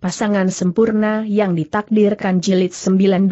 pasangan sempurna yang ditakdirkan jilid 19.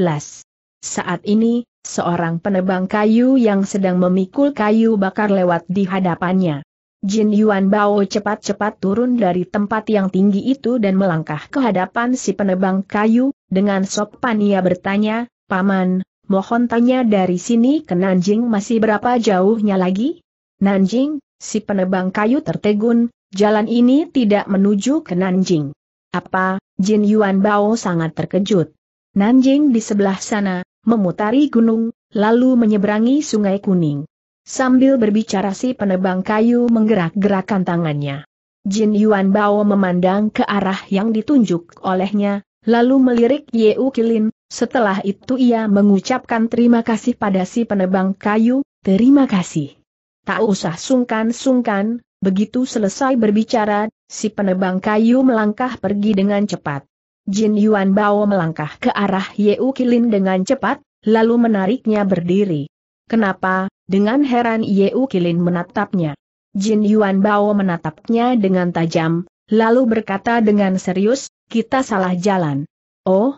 Saat ini, seorang penebang kayu yang sedang memikul kayu bakar lewat di hadapannya. Jin Yuan Bao cepat-cepat turun dari tempat yang tinggi itu dan melangkah ke hadapan si penebang kayu, dengan sopan ia bertanya, Paman, mohon tanya dari sini ke Nanjing masih berapa jauhnya lagi? Nanjing, si penebang kayu tertegun, jalan ini tidak menuju ke Nanjing. Apa, Jin Yuan Bao sangat terkejut. Nanjing di sebelah sana, memutari gunung, lalu menyeberangi sungai kuning. Sambil berbicara si penebang kayu menggerak-gerakkan tangannya. Jin Yuan Bao memandang ke arah yang ditunjuk olehnya, lalu melirik Yeu Kilin, setelah itu ia mengucapkan terima kasih pada si penebang kayu, terima kasih. Tak usah sungkan-sungkan, begitu selesai berbicara, Si penebang kayu melangkah pergi dengan cepat. Jin Yuan Bao melangkah ke arah U Kilin dengan cepat, lalu menariknya berdiri. Kenapa? Dengan heran U Kilin menatapnya. Jin Yuan Bao menatapnya dengan tajam, lalu berkata dengan serius, kita salah jalan. Oh,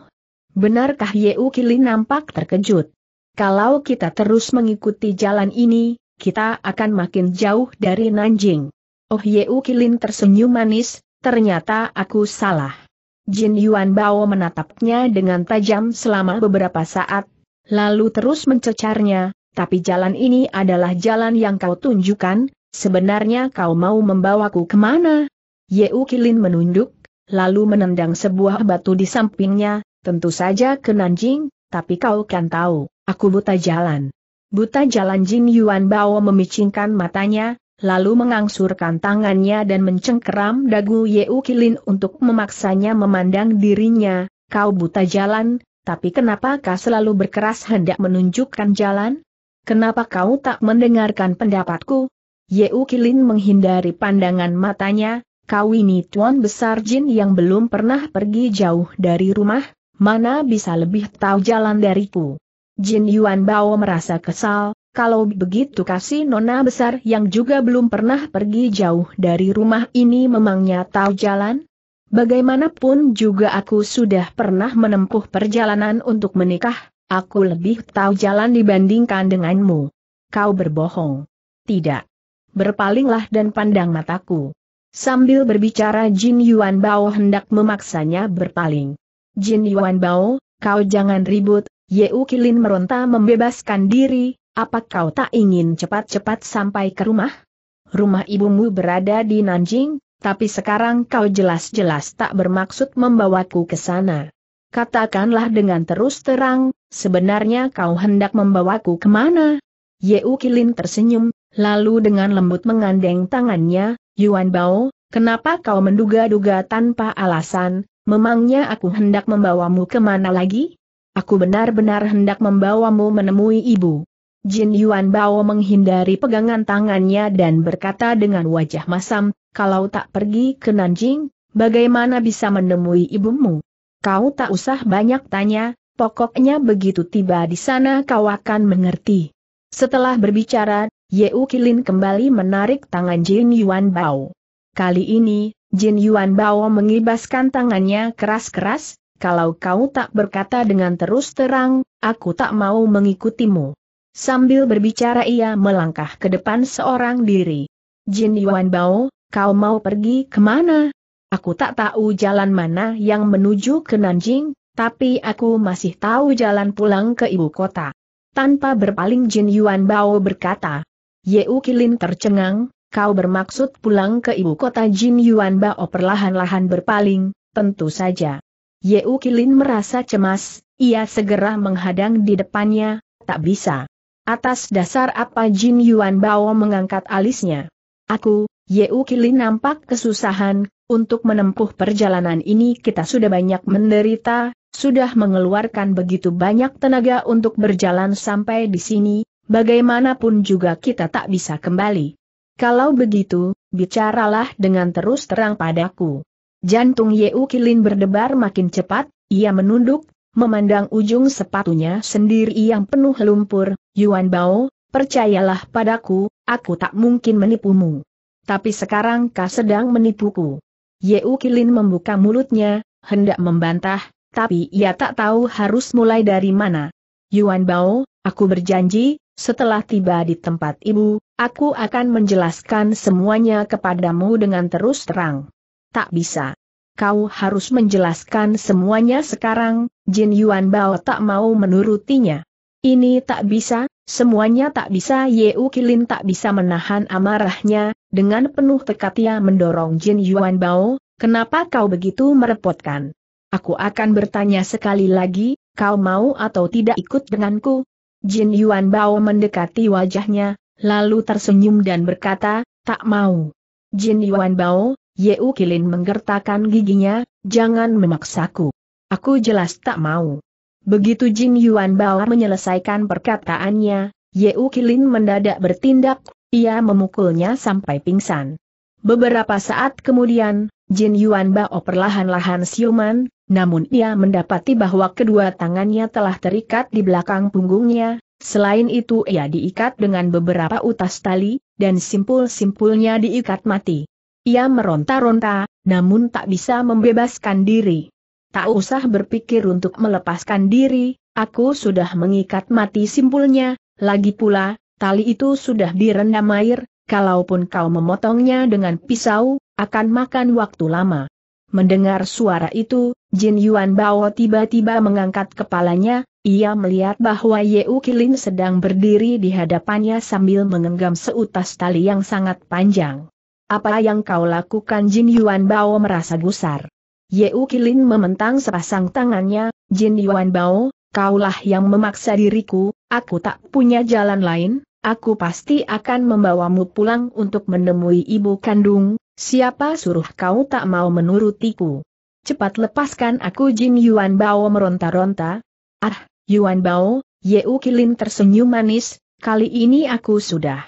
benarkah U Kilin nampak terkejut? Kalau kita terus mengikuti jalan ini, kita akan makin jauh dari Nanjing. Oh Yeu Kilin tersenyum manis, ternyata aku salah. Jin Yuan Bao menatapnya dengan tajam selama beberapa saat, lalu terus mencecarnya, tapi jalan ini adalah jalan yang kau tunjukkan, sebenarnya kau mau membawaku kemana? Yeu Kilin menunduk, lalu menendang sebuah batu di sampingnya, tentu saja ke Nanjing, tapi kau kan tahu, aku buta jalan. Buta jalan Jin Yuan Bao memicingkan matanya, lalu mengangsurkan tangannya dan mencengkeram dagu Yeu Kilin untuk memaksanya memandang dirinya, kau buta jalan, tapi kenapa kau selalu berkeras hendak menunjukkan jalan? Kenapa kau tak mendengarkan pendapatku? Yeu Kilin menghindari pandangan matanya, kau ini tuan besar jin yang belum pernah pergi jauh dari rumah, mana bisa lebih tahu jalan dariku. Jin Yuan Bao merasa kesal, kalau begitu kasih nona besar yang juga belum pernah pergi jauh dari rumah ini memangnya tahu jalan? Bagaimanapun juga aku sudah pernah menempuh perjalanan untuk menikah, aku lebih tahu jalan dibandingkan denganmu. Kau berbohong. Tidak. Berpalinglah dan pandang mataku. Sambil berbicara Jin Yuan Bao hendak memaksanya berpaling. Jin Yuan Bao, kau jangan ribut, Yeu Kilin meronta membebaskan diri, apa kau tak ingin cepat-cepat sampai ke rumah? Rumah ibumu berada di Nanjing, tapi sekarang kau jelas-jelas tak bermaksud membawaku ke sana. Katakanlah dengan terus terang, sebenarnya kau hendak membawaku kemana? Yeu Kilin tersenyum, lalu dengan lembut mengandeng tangannya, Yuan Bao, kenapa kau menduga-duga tanpa alasan, memangnya aku hendak membawamu kemana lagi? Aku benar-benar hendak membawamu menemui ibu. Jin Yuan Bao menghindari pegangan tangannya dan berkata dengan wajah masam, kalau tak pergi ke Nanjing, bagaimana bisa menemui ibumu? Kau tak usah banyak tanya, pokoknya begitu tiba di sana kau akan mengerti. Setelah berbicara, Ye Kilin kembali menarik tangan Jin Yuan Bao. Kali ini, Jin Yuan Bao mengibaskan tangannya keras-keras, kalau kau tak berkata dengan terus terang, aku tak mau mengikutimu. Sambil berbicara ia melangkah ke depan seorang diri. Jin Yuan Bao, kau mau pergi kemana? Aku tak tahu jalan mana yang menuju ke Nanjing, tapi aku masih tahu jalan pulang ke ibu kota. Tanpa berpaling Jin Yuan Bao berkata. Yeu Kilin tercengang, kau bermaksud pulang ke ibu kota Jin Yuan Bao perlahan-lahan berpaling, tentu saja. Yeu Kilin merasa cemas, ia segera menghadang di depannya, tak bisa. Atas dasar apa Jin Yuan Bao mengangkat alisnya? Aku, Ye Kili nampak kesusahan, untuk menempuh perjalanan ini kita sudah banyak menderita, sudah mengeluarkan begitu banyak tenaga untuk berjalan sampai di sini, bagaimanapun juga kita tak bisa kembali. Kalau begitu, bicaralah dengan terus terang padaku. Jantung Ye Ukilin berdebar makin cepat, ia menunduk, Memandang ujung sepatunya sendiri yang penuh lumpur, Yuan Bao, percayalah padaku, aku tak mungkin menipumu. Tapi sekarang kau sedang menipuku. Yeu Kilin membuka mulutnya, hendak membantah, tapi ia tak tahu harus mulai dari mana. Yuan Bao, aku berjanji, setelah tiba di tempat ibu, aku akan menjelaskan semuanya kepadamu dengan terus terang. Tak bisa kau harus menjelaskan semuanya sekarang, Jin Yuan Bao tak mau menurutinya. Ini tak bisa, semuanya tak bisa U Kilin tak bisa menahan amarahnya, dengan penuh tekad ia mendorong Jin Yuan Bao, kenapa kau begitu merepotkan? Aku akan bertanya sekali lagi, kau mau atau tidak ikut denganku? Jin Yuan Bao mendekati wajahnya, lalu tersenyum dan berkata, tak mau. Jin Yuan Bao, Yeu Kilin menggertakkan giginya, jangan memaksaku. Aku jelas tak mau. Begitu Jin Yuan Bao menyelesaikan perkataannya, Yeu Kilin mendadak bertindak, ia memukulnya sampai pingsan. Beberapa saat kemudian, Jin Yuan Bao perlahan-lahan siuman, namun ia mendapati bahwa kedua tangannya telah terikat di belakang punggungnya, selain itu ia diikat dengan beberapa utas tali, dan simpul-simpulnya diikat mati. Ia meronta-ronta, namun tak bisa membebaskan diri. Tak usah berpikir untuk melepaskan diri, aku sudah mengikat mati simpulnya, lagi pula, tali itu sudah direndam air, kalaupun kau memotongnya dengan pisau, akan makan waktu lama. Mendengar suara itu, Jin Yuan Bao tiba-tiba mengangkat kepalanya, ia melihat bahwa Yeu Kilin sedang berdiri di hadapannya sambil mengenggam seutas tali yang sangat panjang. Apa yang kau lakukan Jin Yuan Bao merasa gusar. Ye Kilin mementang sepasang tangannya, Jin Yuan Bao, kaulah yang memaksa diriku, aku tak punya jalan lain, aku pasti akan membawamu pulang untuk menemui ibu kandung, siapa suruh kau tak mau menurutiku. Cepat lepaskan aku Jin Yuan Bao meronta-ronta. Ah, Yuan Bao, Yeu Kilin tersenyum manis, kali ini aku sudah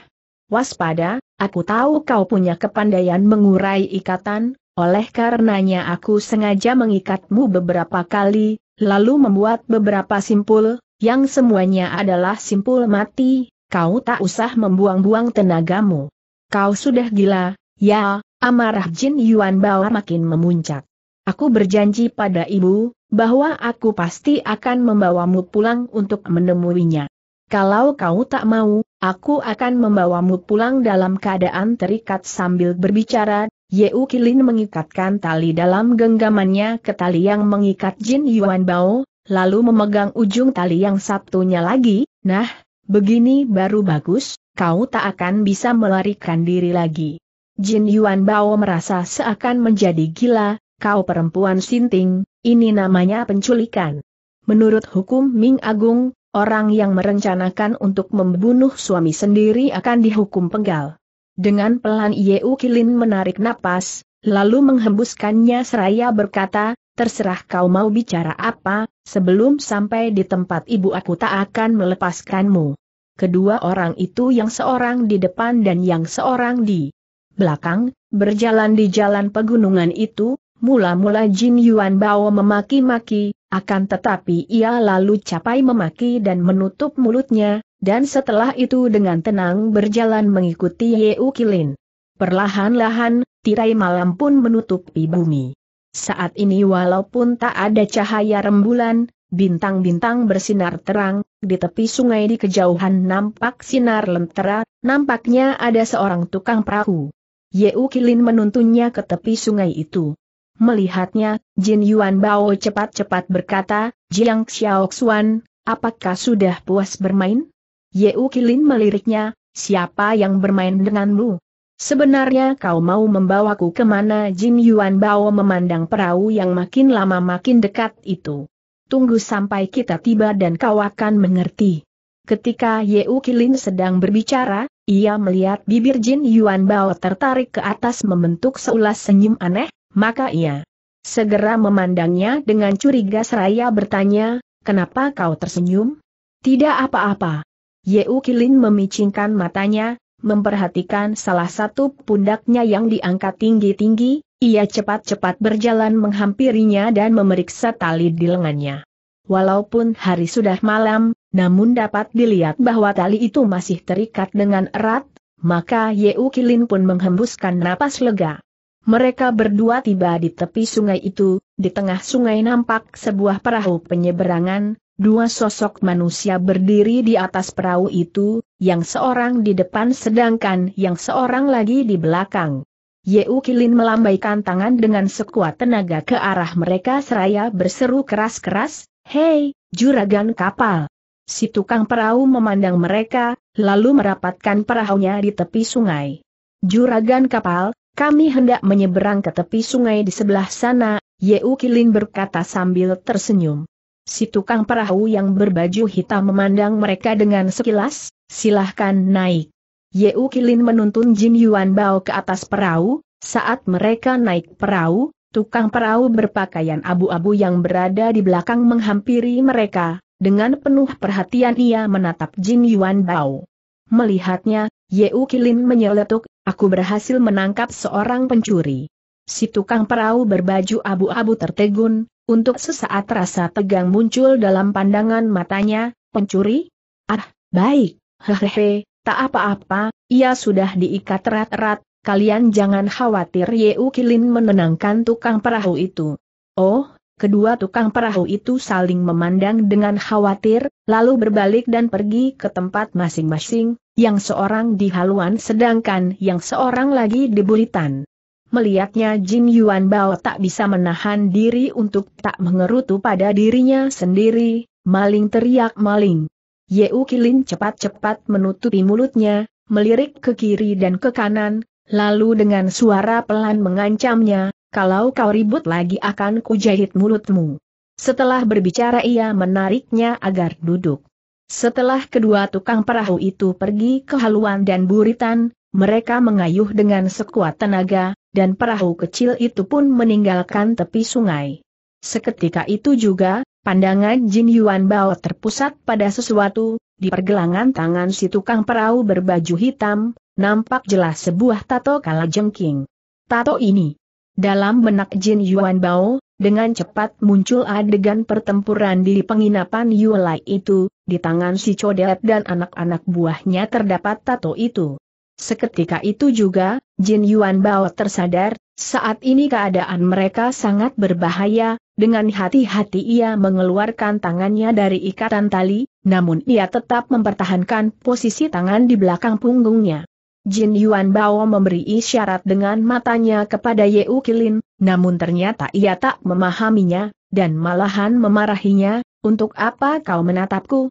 waspada, Aku tahu kau punya kepandaian mengurai ikatan, oleh karenanya aku sengaja mengikatmu beberapa kali, lalu membuat beberapa simpul, yang semuanya adalah simpul mati, kau tak usah membuang-buang tenagamu. Kau sudah gila, ya, amarah Jin Yuan Bao makin memuncak. Aku berjanji pada ibu, bahwa aku pasti akan membawamu pulang untuk menemuinya. Kalau kau tak mau, aku akan membawamu pulang dalam keadaan terikat sambil berbicara. Yeu Kilin mengikatkan tali dalam genggamannya ke tali yang mengikat Jin Yuan Bao, lalu memegang ujung tali yang satunya lagi. Nah, begini baru bagus, kau tak akan bisa melarikan diri lagi. Jin Yuan Bao merasa seakan menjadi gila, kau perempuan sinting, ini namanya penculikan. Menurut hukum Ming Agung, orang yang merencanakan untuk membunuh suami sendiri akan dihukum penggal. Dengan pelan Yeu Kilin menarik napas, lalu menghembuskannya seraya berkata, terserah kau mau bicara apa, sebelum sampai di tempat ibu aku tak akan melepaskanmu. Kedua orang itu yang seorang di depan dan yang seorang di belakang, berjalan di jalan pegunungan itu, Mula-mula Jin Yuan Bao memaki-maki, akan tetapi ia lalu capai memaki dan menutup mulutnya, dan setelah itu dengan tenang berjalan mengikuti U Kilin. Perlahan-lahan, tirai malam pun menutupi bumi. Saat ini walaupun tak ada cahaya rembulan, bintang-bintang bersinar terang, di tepi sungai di kejauhan nampak sinar lentera, nampaknya ada seorang tukang perahu. U Kilin menuntunnya ke tepi sungai itu. Melihatnya, Jin Yuan Bao cepat-cepat berkata, Jiang Xiaoxuan, apakah sudah puas bermain? Ye Kilin meliriknya, siapa yang bermain denganmu? Sebenarnya kau mau membawaku kemana Jin Yuan Bao memandang perahu yang makin lama makin dekat itu. Tunggu sampai kita tiba dan kau akan mengerti. Ketika Ye Kilin sedang berbicara, ia melihat bibir Jin Yuan Bao tertarik ke atas membentuk seulas senyum aneh, maka ia segera memandangnya dengan curiga seraya bertanya, kenapa kau tersenyum? Tidak apa-apa. Yeu Kilin memicingkan matanya, memperhatikan salah satu pundaknya yang diangkat tinggi-tinggi, ia cepat-cepat berjalan menghampirinya dan memeriksa tali di lengannya. Walaupun hari sudah malam, namun dapat dilihat bahwa tali itu masih terikat dengan erat, maka Yeu Kilin pun menghembuskan napas lega. Mereka berdua tiba di tepi sungai itu, di tengah sungai nampak sebuah perahu penyeberangan, dua sosok manusia berdiri di atas perahu itu, yang seorang di depan sedangkan yang seorang lagi di belakang. Yeu Kilin melambaikan tangan dengan sekuat tenaga ke arah mereka seraya berseru keras-keras, Hei, juragan kapal! Si tukang perahu memandang mereka, lalu merapatkan perahunya di tepi sungai. Juragan kapal, kami hendak menyeberang ke tepi sungai di sebelah sana, Yeu Kilin berkata sambil tersenyum. Si tukang perahu yang berbaju hitam memandang mereka dengan sekilas, silahkan naik. Yeu Kilin menuntun Jin Yuan Bao ke atas perahu, saat mereka naik perahu, tukang perahu berpakaian abu-abu yang berada di belakang menghampiri mereka, dengan penuh perhatian ia menatap Jin Yuan Bao. Melihatnya, Yeu Kilin menyeletuk, aku berhasil menangkap seorang pencuri. Si tukang perahu berbaju abu-abu tertegun, untuk sesaat rasa tegang muncul dalam pandangan matanya, pencuri? Ah, baik, hehehe, tak apa-apa, ia sudah diikat erat-erat, kalian jangan khawatir Yeu Kilin menenangkan tukang perahu itu. Oh, kedua tukang perahu itu saling memandang dengan khawatir, lalu berbalik dan pergi ke tempat masing-masing, yang seorang di haluan sedangkan yang seorang lagi di buritan. Melihatnya Jin Yuan Bao tak bisa menahan diri untuk tak mengerutu pada dirinya sendiri, maling teriak maling. Yeu Kilin cepat-cepat menutupi mulutnya, melirik ke kiri dan ke kanan, lalu dengan suara pelan mengancamnya, kalau kau ribut lagi akan kujahit mulutmu. Setelah berbicara ia menariknya agar duduk. Setelah kedua tukang perahu itu pergi ke haluan dan buritan, mereka mengayuh dengan sekuat tenaga, dan perahu kecil itu pun meninggalkan tepi sungai. Seketika itu juga, pandangan Jin Yuan Bao terpusat pada sesuatu, di pergelangan tangan si tukang perahu berbaju hitam, nampak jelas sebuah tato kala jengking. Tato ini. Dalam benak Jin Yuan Bao, dengan cepat muncul adegan pertempuran di penginapan Yulai itu, di tangan si Codet dan anak-anak buahnya terdapat tato itu. Seketika itu juga, Jin Yuan Bao tersadar, saat ini keadaan mereka sangat berbahaya, dengan hati-hati ia mengeluarkan tangannya dari ikatan tali, namun ia tetap mempertahankan posisi tangan di belakang punggungnya. Jin Yuan Bao memberi isyarat dengan matanya kepada Yeu Kilin, namun ternyata ia tak memahaminya, dan malahan memarahinya, untuk apa kau menatapku?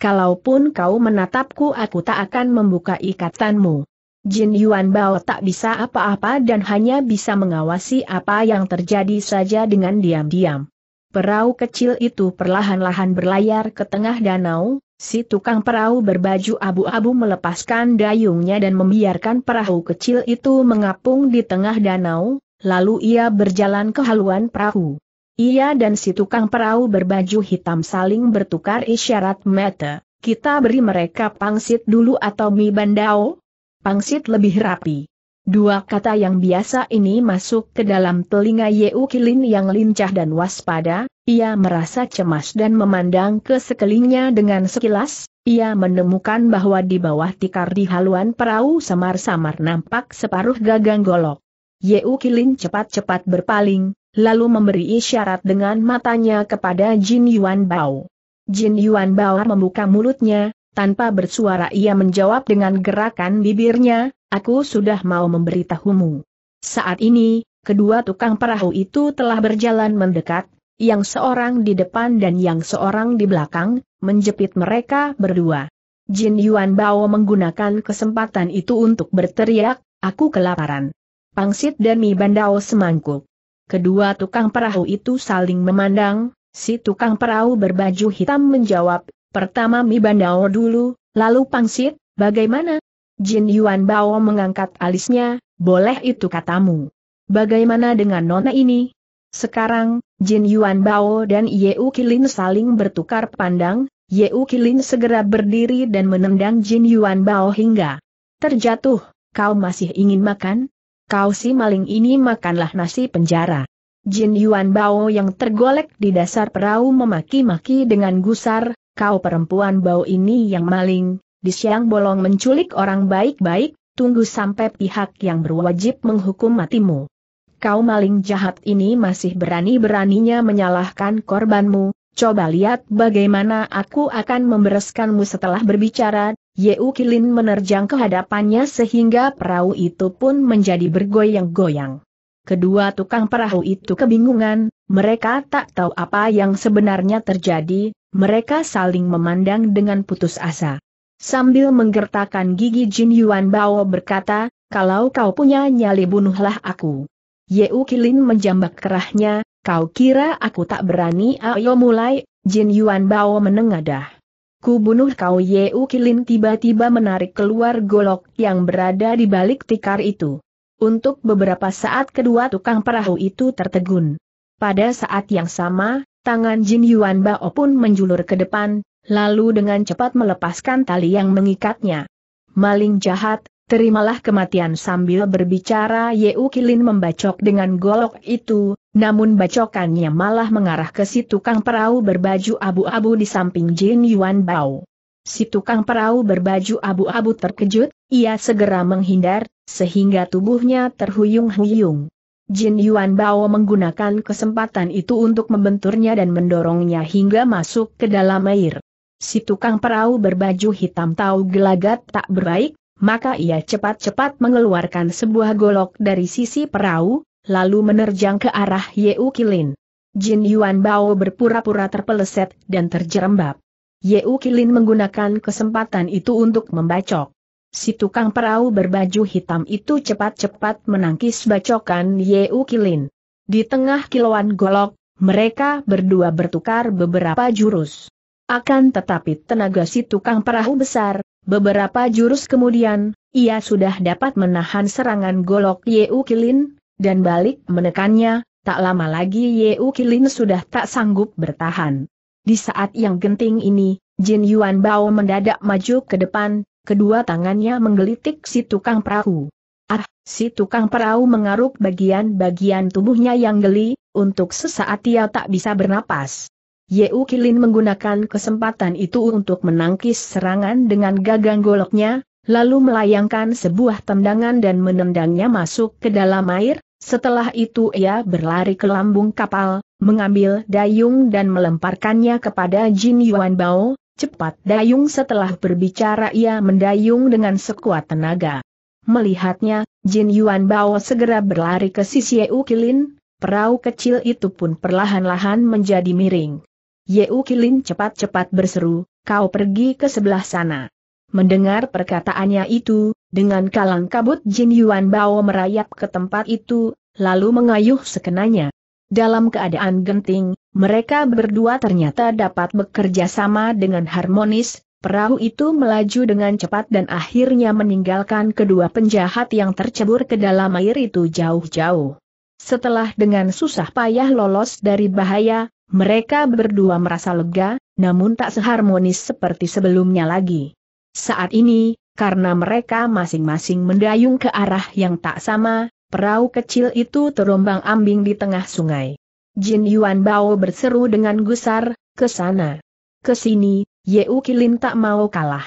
Kalaupun kau menatapku aku tak akan membuka ikatanmu. Jin Yuan Bao tak bisa apa-apa dan hanya bisa mengawasi apa yang terjadi saja dengan diam-diam. Perahu kecil itu perlahan-lahan berlayar ke tengah danau, si tukang perahu berbaju abu-abu melepaskan dayungnya dan membiarkan perahu kecil itu mengapung di tengah danau, lalu ia berjalan ke haluan perahu. Ia dan si tukang perahu berbaju hitam saling bertukar isyarat mata, kita beri mereka pangsit dulu atau mi bandao? Pangsit lebih rapi. Dua kata yang biasa ini masuk ke dalam telinga Yeu Kilin yang lincah dan waspada, ia merasa cemas dan memandang ke sekelilingnya dengan sekilas, ia menemukan bahwa di bawah tikar di haluan perahu samar-samar nampak separuh gagang golok. Yeu Kilin cepat-cepat berpaling, lalu memberi isyarat dengan matanya kepada Jin Yuan Bao. Jin Yuan Bao membuka mulutnya, tanpa bersuara ia menjawab dengan gerakan bibirnya, aku sudah mau memberitahumu. Saat ini, kedua tukang perahu itu telah berjalan mendekat, yang seorang di depan dan yang seorang di belakang, menjepit mereka berdua. Jin Yuan Bao menggunakan kesempatan itu untuk berteriak, aku kelaparan pangsit dan mie bandao semangkuk. Kedua tukang perahu itu saling memandang, si tukang perahu berbaju hitam menjawab, pertama mie bandao dulu, lalu pangsit, bagaimana? Jin Yuan Bao mengangkat alisnya, boleh itu katamu. Bagaimana dengan nona ini? Sekarang, Jin Yuan Bao dan Yeu Kilin saling bertukar pandang, Yeu Kilin segera berdiri dan menendang Jin Yuan Bao hingga terjatuh. Kau masih ingin makan? kau si maling ini makanlah nasi penjara. Jin Yuan Bao yang tergolek di dasar perahu memaki-maki dengan gusar, kau perempuan bau ini yang maling, di siang bolong menculik orang baik-baik, tunggu sampai pihak yang berwajib menghukum matimu. Kau maling jahat ini masih berani-beraninya menyalahkan korbanmu, Coba lihat bagaimana aku akan membereskanmu setelah berbicara, Yeu Kilin menerjang kehadapannya sehingga perahu itu pun menjadi bergoyang-goyang. Kedua tukang perahu itu kebingungan, mereka tak tahu apa yang sebenarnya terjadi, mereka saling memandang dengan putus asa. Sambil menggertakkan gigi Jin Yuan Bao berkata, kalau kau punya nyali bunuhlah aku. Yeu Kilin menjambak kerahnya, kau kira aku tak berani ayo mulai, Jin Yuan Bao menengadah. Ku bunuh kau Yeu Kilin tiba-tiba menarik keluar golok yang berada di balik tikar itu. Untuk beberapa saat kedua tukang perahu itu tertegun. Pada saat yang sama, tangan Jin Yuan Bao pun menjulur ke depan, lalu dengan cepat melepaskan tali yang mengikatnya. Maling jahat, terimalah kematian sambil berbicara Yeu Kilin membacok dengan golok itu, namun bacokannya malah mengarah ke si tukang perahu berbaju abu-abu di samping Jin Yuan Bao. Si tukang perahu berbaju abu-abu terkejut, ia segera menghindar, sehingga tubuhnya terhuyung-huyung. Jin Yuan Bao menggunakan kesempatan itu untuk membenturnya dan mendorongnya hingga masuk ke dalam air. Si tukang perahu berbaju hitam tahu gelagat tak berbaik, maka ia cepat-cepat mengeluarkan sebuah golok dari sisi perahu, lalu menerjang ke arah Yeu Kilin. Jin Yuan Bao berpura-pura terpeleset dan terjerembab. Yeu Kilin menggunakan kesempatan itu untuk membacok. Si tukang perahu berbaju hitam itu cepat-cepat menangkis bacokan Yeu Kilin. Di tengah kilauan golok, mereka berdua bertukar beberapa jurus. Akan tetapi tenaga si tukang perahu besar, beberapa jurus kemudian, ia sudah dapat menahan serangan golok Yeu Kilin, dan balik menekannya, tak lama lagi Yeu Kilin sudah tak sanggup bertahan. Di saat yang genting ini, Jin Yuan Bao mendadak maju ke depan, kedua tangannya menggelitik si tukang perahu. Ah, si tukang perahu mengaruk bagian-bagian tubuhnya yang geli, untuk sesaat ia tak bisa bernapas. Yeu Kilin menggunakan kesempatan itu untuk menangkis serangan dengan gagang goloknya, lalu melayangkan sebuah tendangan dan menendangnya masuk ke dalam air, setelah itu ia berlari ke lambung kapal, mengambil dayung dan melemparkannya kepada Jin Yuan Bao, cepat dayung setelah berbicara ia mendayung dengan sekuat tenaga. Melihatnya, Jin Yuan Bao segera berlari ke sisi Yeu Kilin, perahu kecil itu pun perlahan-lahan menjadi miring. Yeu Kilin cepat-cepat berseru, kau pergi ke sebelah sana. Mendengar perkataannya itu, dengan kalang kabut Jin Yuan Bao merayap ke tempat itu, lalu mengayuh sekenanya. Dalam keadaan genting, mereka berdua ternyata dapat bekerja sama dengan harmonis, perahu itu melaju dengan cepat dan akhirnya meninggalkan kedua penjahat yang tercebur ke dalam air itu jauh-jauh. Setelah dengan susah payah lolos dari bahaya, mereka berdua merasa lega, namun tak seharmonis seperti sebelumnya lagi. Saat ini, karena mereka masing-masing mendayung ke arah yang tak sama, perahu kecil itu terombang ambing di tengah sungai. Jin Yuan Bao berseru dengan gusar, ke sana. Ke sini, Yeu Kilin tak mau kalah.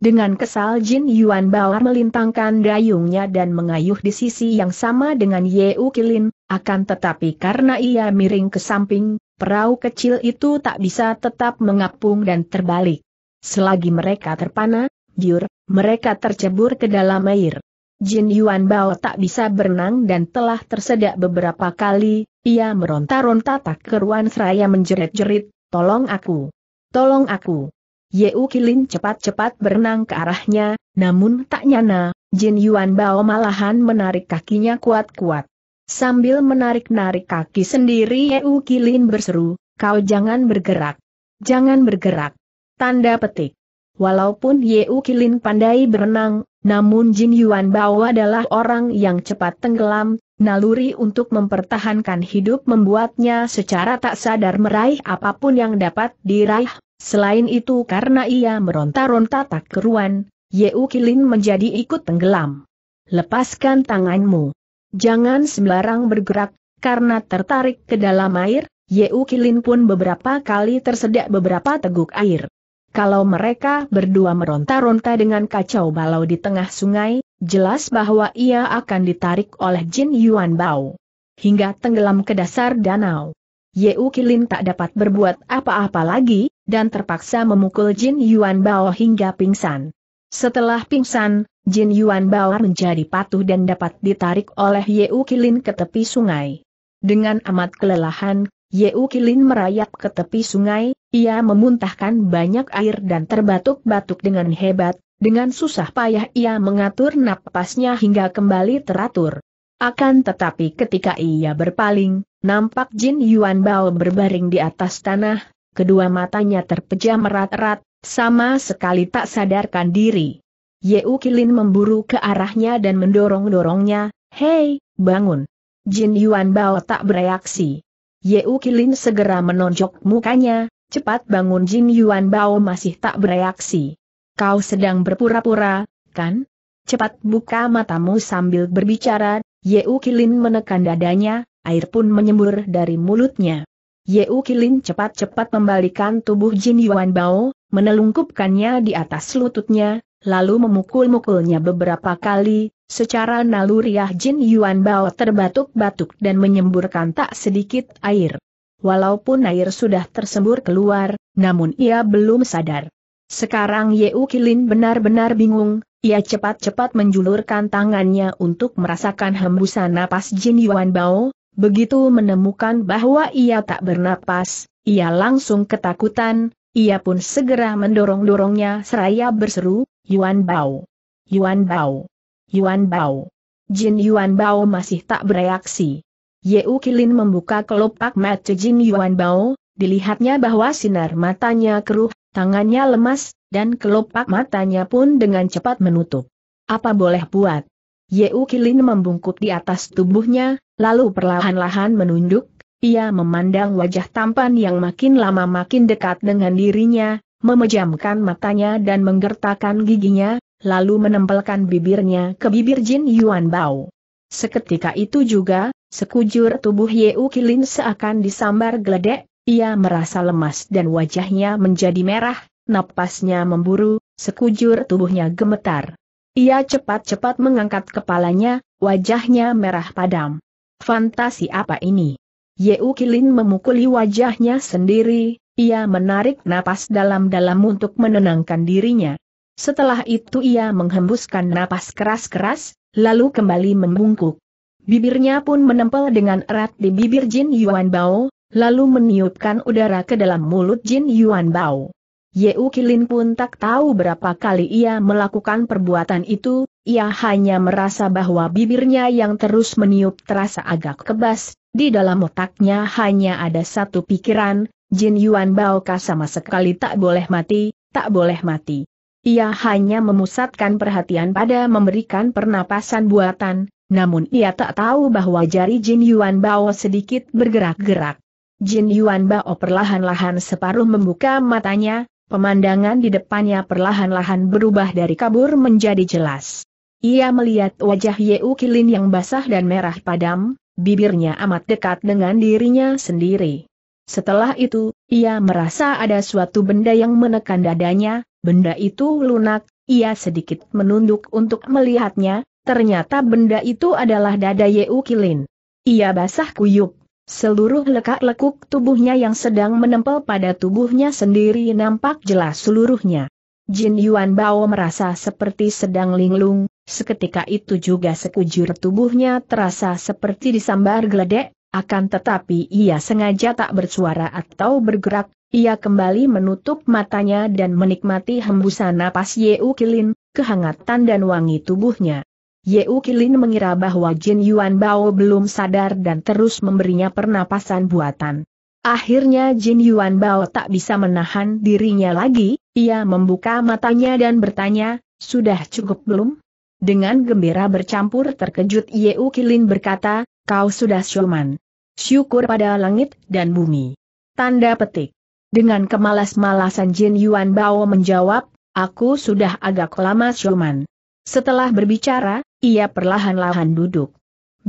Dengan kesal Jin Yuan Bao melintangkan dayungnya dan mengayuh di sisi yang sama dengan Yeu Kilin, akan tetapi karena ia miring ke samping, perahu kecil itu tak bisa tetap mengapung dan terbalik. Selagi mereka terpana, jur mereka tercebur ke dalam air. Jin Yuan Bao tak bisa berenang dan telah tersedak beberapa kali, ia meronta-ronta tak keruan seraya menjerit-jerit, tolong aku, tolong aku. Ye Kilin cepat-cepat berenang ke arahnya, namun tak nyana, Jin Yuan Bao malahan menarik kakinya kuat-kuat. Sambil menarik-narik kaki sendiri Ye Kilin berseru, kau jangan bergerak. Jangan bergerak. Tanda petik. Walaupun Yeu Kilin pandai berenang, namun Jin Yuan Bao adalah orang yang cepat tenggelam, naluri untuk mempertahankan hidup membuatnya secara tak sadar meraih apapun yang dapat diraih. Selain itu karena ia meronta-ronta tak keruan, Yeu Kilin menjadi ikut tenggelam. Lepaskan tanganmu. Jangan sembarang bergerak, karena tertarik ke dalam air, Yeu Kilin pun beberapa kali tersedak beberapa teguk air. Kalau mereka berdua meronta-ronta dengan kacau balau di tengah sungai, jelas bahwa ia akan ditarik oleh Jin Yuan Bao. Hingga tenggelam ke dasar danau. Ye Kilin tak dapat berbuat apa-apa lagi, dan terpaksa memukul Jin Yuan Bao hingga pingsan. Setelah pingsan, Jin Yuan Bao menjadi patuh dan dapat ditarik oleh Ye Kilin ke tepi sungai. Dengan amat kelelahan, Ye Kilin merayap ke tepi sungai, ia memuntahkan banyak air dan terbatuk-batuk dengan hebat, dengan susah payah ia mengatur napasnya hingga kembali teratur. Akan tetapi ketika ia berpaling, nampak Jin Yuan Bao berbaring di atas tanah, kedua matanya terpejam erat-erat, sama sekali tak sadarkan diri. Ye Ukilin memburu ke arahnya dan mendorong-dorongnya, Hei, bangun! Jin Yuan Bao tak bereaksi. Ye Ukilin segera menonjok mukanya, Cepat bangun Jin Yuan Bao masih tak bereaksi. Kau sedang berpura-pura, kan? Cepat buka matamu sambil berbicara, Yeu Kilin menekan dadanya, air pun menyembur dari mulutnya. Yeu Kilin cepat-cepat membalikan tubuh Jin Yuan Bao, menelungkupkannya di atas lututnya, lalu memukul-mukulnya beberapa kali, secara naluriah Jin Yuan Bao terbatuk-batuk dan menyemburkan tak sedikit air. Walaupun air sudah tersembur keluar, namun ia belum sadar. Sekarang Ye Kilin benar-benar bingung, ia cepat-cepat menjulurkan tangannya untuk merasakan hembusan napas Jin Yuan Bao, begitu menemukan bahwa ia tak bernapas, ia langsung ketakutan, ia pun segera mendorong-dorongnya seraya berseru, Yuan Bao! Yuan Bao! Yuan Bao! Jin Yuan Bao masih tak bereaksi. Yeu Kilin membuka kelopak mata Jin Yuan Bao, dilihatnya bahwa sinar matanya keruh, tangannya lemas, dan kelopak matanya pun dengan cepat menutup. Apa boleh buat? Yeu Kilin membungkuk di atas tubuhnya, lalu perlahan-lahan menunduk, ia memandang wajah tampan yang makin lama makin dekat dengan dirinya, memejamkan matanya dan menggertakkan giginya, lalu menempelkan bibirnya ke bibir Jin Yuan Bao. Seketika itu juga, Sekujur tubuh Yeu Kilin seakan disambar geledek, ia merasa lemas dan wajahnya menjadi merah, napasnya memburu, sekujur tubuhnya gemetar. Ia cepat-cepat mengangkat kepalanya, wajahnya merah padam. Fantasi apa ini? Yeu Kilin memukuli wajahnya sendiri, ia menarik napas dalam-dalam untuk menenangkan dirinya. Setelah itu ia menghembuskan napas keras-keras, lalu kembali membungkuk. Bibirnya pun menempel dengan erat di bibir Jin Yuan Bao, lalu meniupkan udara ke dalam mulut Jin Yuan Bao. Ye Kilin pun tak tahu berapa kali ia melakukan perbuatan itu, ia hanya merasa bahwa bibirnya yang terus meniup terasa agak kebas, di dalam otaknya hanya ada satu pikiran, Jin Yuan Bao Ka sama sekali tak boleh mati, tak boleh mati. Ia hanya memusatkan perhatian pada memberikan pernapasan buatan, namun ia tak tahu bahwa jari Jin Yuan Bao sedikit bergerak-gerak. Jin Yuan Bao perlahan-lahan separuh membuka matanya, pemandangan di depannya perlahan-lahan berubah dari kabur menjadi jelas. Ia melihat wajah U Kilin yang basah dan merah padam, bibirnya amat dekat dengan dirinya sendiri. Setelah itu, ia merasa ada suatu benda yang menekan dadanya, benda itu lunak, ia sedikit menunduk untuk melihatnya, Ternyata benda itu adalah dada Yeu Kilin. Ia basah kuyup. Seluruh lekak-lekuk tubuhnya yang sedang menempel pada tubuhnya sendiri nampak jelas seluruhnya. Jin Yuan Bao merasa seperti sedang linglung, seketika itu juga sekujur tubuhnya terasa seperti disambar geledek, akan tetapi ia sengaja tak bersuara atau bergerak, ia kembali menutup matanya dan menikmati hembusan napas Yeu Kilin, kehangatan dan wangi tubuhnya. Ye Ukilin mengira bahwa Jin Yuan Bao belum sadar dan terus memberinya pernapasan buatan. Akhirnya Jin Yuan Bao tak bisa menahan dirinya lagi, ia membuka matanya dan bertanya, sudah cukup belum? Dengan gembira bercampur terkejut Ye Ukilin berkata, kau sudah syoman. Syukur pada langit dan bumi. Tanda petik. Dengan kemalas-malasan Jin Yuan Bao menjawab, aku sudah agak lama syoman. Setelah berbicara, ia perlahan-lahan duduk.